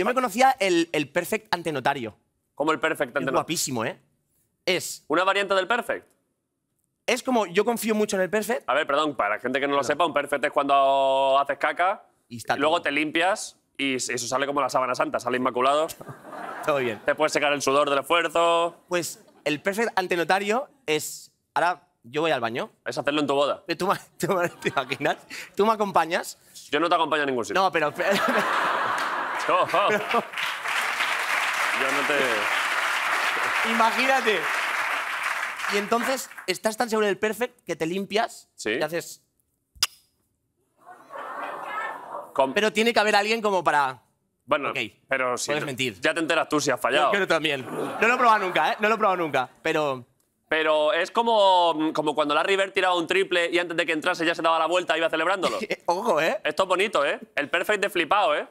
Yo me conocía el, el perfect antenotario. Como el perfect antenotario. guapísimo, ¿eh? Es. ¿Una variante del perfect? Es como yo confío mucho en el perfect. A ver, perdón, para gente que no, lo sepa, un perfect es cuando haces caca y, luego te limpias y eso sale como la sábana santa, sale inmaculado. Todo bien. Te puedes secar el sudor del esfuerzo. Pues el perfect antenotario es. Ahora yo voy al baño. Es hacerlo en tu boda. ¿Tú, tú, ¿Te imaginas? ¿Tú me acompañas? Yo no te acompaño a ningún sitio. No, pero. Yo no te... Imagínate. Y entonces estás tan seguro del perfect que te limpias ¿Sí? y haces... Pero tiene que haber alguien como para... Bueno, pero si... Puedes mentir. Ya te enteras tú si has fallado. Yo, también. No lo he probado nunca, ¿eh? No lo he probado nunca, pero... Pero es como, como cuando la river tiraba un triple y antes de que entrase ya se daba la vuelta iba celebrándolo. Ojo, ¿eh? Esto es bonito, ¿eh? El perfect de flipado, ¿eh?